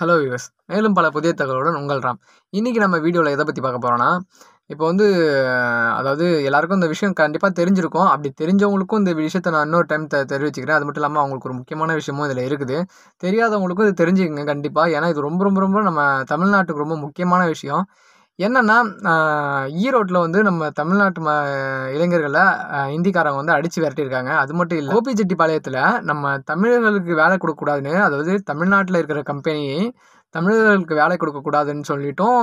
hello use மேலும் பல புதிய தகவலுடன் உங்கள் ராம் இன்றைக்கி நம்ம வீடியோவில் எதை பற்றி பார்க்க போகிறோன்னா இப்போ வந்து அதாவது எல்லாருக்கும் இந்த விஷயம் கண்டிப்பாக தெரிஞ்சிருக்கும் அப்படி தெரிஞ்சவங்களுக்கும் இந்த விஷயத்தை நான் இன்னொரு டைம் த தெரிவிச்சுக்கிறேன் அது மட்டும் இல்லாமல் அவங்களுக்கு ஒரு முக்கியமான விஷயமும் இதில் இருக்குது தெரியாதவங்களுக்கும் இது தெரிஞ்சுக்கங்க கண்டிப்பாக ஏன்னா இது ரொம்ப ரொம்ப ரொம்ப நம்ம தமிழ்நாட்டுக்கு ரொம்ப முக்கியமான விஷயம் என்னென்னா ஈரோட்டில் வந்து நம்ம தமிழ்நாட்டு ம இளைஞர்களை ஹிந்திக்காரங்க வந்து அடித்து விரட்டியிருக்காங்க அது மட்டும் இல்லை கோபி செட்டிப்பாளையத்தில் நம்ம தமிழர்களுக்கு வேலை கொடுக்கக்கூடாதுன்னு அதாவது தமிழ்நாட்டில் இருக்கிற கம்பெனி தமிழர்களுக்கு வேலை கொடுக்கக்கூடாதுன்னு சொல்லிட்டும்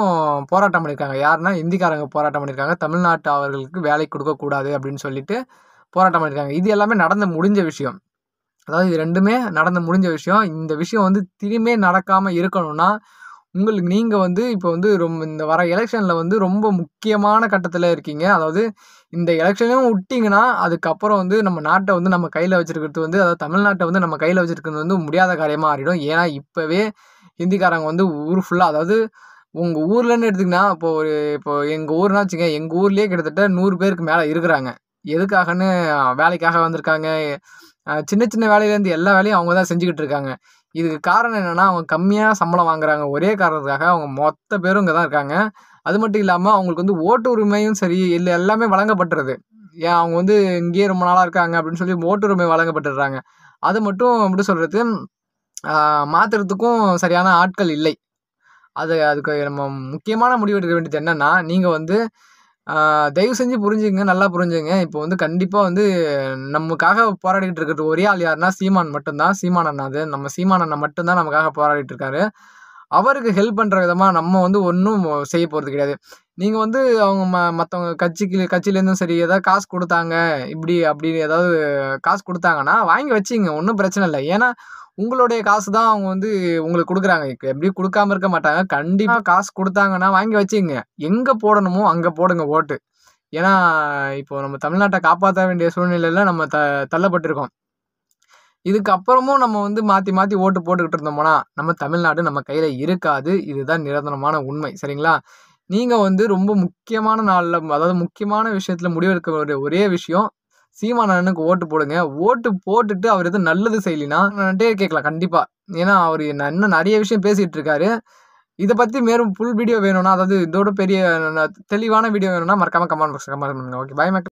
போராட்டம் பண்ணியிருக்காங்க யாருன்னா இந்திக்காரங்க போராட்டம் பண்ணியிருக்காங்க தமிழ்நாட்டு அவர்களுக்கு வேலை கொடுக்கக்கூடாது அப்படின்னு சொல்லிட்டு போராட்டம் பண்ணியிருக்காங்க இது எல்லாமே நடந்து முடிஞ்ச விஷயம் அதாவது இது ரெண்டுமே நடந்து முடிஞ்ச விஷயம் இந்த விஷயம் வந்து திரும்பி நடக்காமல் இருக்கணும்னா உங்களுக்கு நீங்கள் வந்து இப்போ வந்து ரொம்ப இந்த வர எலெக்ஷனில் வந்து ரொம்ப முக்கியமான கட்டத்தில் இருக்கீங்க அதாவது இந்த எலெக்ஷனையும் விட்டிங்கன்னா அதுக்கப்புறம் வந்து நம்ம நாட்டை வந்து நம்ம கையில் வச்சுருக்கிறது வந்து அதாவது தமிழ்நாட்டை வந்து நம்ம கையில் வச்சுருக்கிறது வந்து முடியாத காரியமாக ஆகிடும் ஏன்னா இப்போவே ஹிந்திக்காரங்க வந்து ஊர் ஃபுல்லாக அதாவது உங்கள் ஊர்லன்னு எடுத்திங்கன்னா இப்போ ஒரு இப்போ எங்கள் ஊர்னா வச்சுக்க எங்கள் ஊர்லேயே கிட்டத்தட்ட நூறு பேருக்கு மேலே இருக்கிறாங்க எதுக்காகன்னு வேலைக்காக வந்திருக்காங்க சின்ன சின்ன வேலையிலேருந்து எல்லா வேலையும் அவங்க தான் செஞ்சுக்கிட்டு இருக்காங்க இதுக்கு காரணம் என்னென்னா அவங்க கம்மியாக சம்பளம் வாங்குறாங்க ஒரே காரணத்துக்காக அவங்க மொத்த பேரும் இங்கே தான் இருக்காங்க அது மட்டும் இல்லாமல் அவங்களுக்கு வந்து ஓட்டு உரிமையும் சரி இல்லை எல்லாமே வழங்கப்பட்டுறது ஏன் அவங்க வந்து இங்கேயே ரொம்ப நாளாக இருக்காங்க அப்படின்னு சொல்லி ஓட்டு உரிமை வழங்கப்பட்டுடுறாங்க அது மட்டும் எப்படி சொல்கிறது மாற்றுறதுக்கும் சரியான ஆட்கள் இல்லை அது அதுக்கு நம்ம முக்கியமான முடிவு எடுக்க வேண்டியது என்னென்னா நீங்கள் வந்து தயவு செஞ்சு புரிஞ்சுங்க நல்லா புரிஞ்சுங்க இப்போ வந்து கண்டிப்பாக வந்து நமக்காக போராடிட்டு இருக்கிறது ஒரே ஆள் யாருன்னா சீமான் மட்டும்தான் சீமான் அண்ணா அது நம்ம சீமான் அண்ணா மட்டும்தான் நமக்காக போராடிட்டு இருக்காரு அவருக்கு ஹெல்ப் பண்ணுற விதமாக நம்ம வந்து ஒன்றும் செய்ய போகிறது கிடையாது நீங்கள் வந்து அவங்க ம மற்றவங்க கட்சிக்கு கட்சியிலேருந்தும் சரி ஏதாவது காசு கொடுத்தாங்க இப்படி அப்படி ஏதாவது காசு கொடுத்தாங்கன்னா வாங்கி வச்சிங்க ஒன்றும் பிரச்சனை இல்லை ஏன்னா உங்களுடைய காசு தான் அவங்க வந்து உங்களுக்கு கொடுக்குறாங்க எப்படியும் கொடுக்காம இருக்க மாட்டாங்க கண்டிப்பாக காசு கொடுத்தாங்கன்னா வாங்கி வச்சுங்க எங்கே போடணுமோ அங்கே போடுங்க ஓட்டு ஏன்னா இப்போ நம்ம தமிழ்நாட்டை காப்பாற்ற வேண்டிய சூழ்நிலையில் நம்ம த தள்ளப்பட்டிருக்கோம் இதுக்கப்புறமும் நம்ம வந்து மாற்றி மாற்றி ஓட்டு போட்டுக்கிட்டு இருந்தோம்னா நம்ம தமிழ்நாடு நம்ம கையில் இருக்காது இதுதான் நிரந்தரமான உண்மை சரிங்களா நீங்கள் வந்து ரொம்ப முக்கியமான நாளில் அதாவது முக்கியமான விஷயத்தில் முடிவெடுக்க ஒரே விஷயம் சீமான் அண்ணனுக்கு ஓட்டு போடுங்க ஓட்டு போட்டுட்டு அவர் எதுவும் நல்லது செய்யலினா கேட்கலாம் கண்டிப்பாக ஏன்னா அவர் இன்னும் நிறைய விஷயம் பேசிகிட்டு இருக்காரு இதை பற்றி மேலும் ஃபுல் வீடியோ வேணும்னா அதாவது இதோட பெரிய தெளிவான வீடியோ வேணும்னா மறக்காமல் கமெண்ட் பாக்ஸ் கமெண்ட் பண்ணுங்க ஓகே பாய் மக்கள்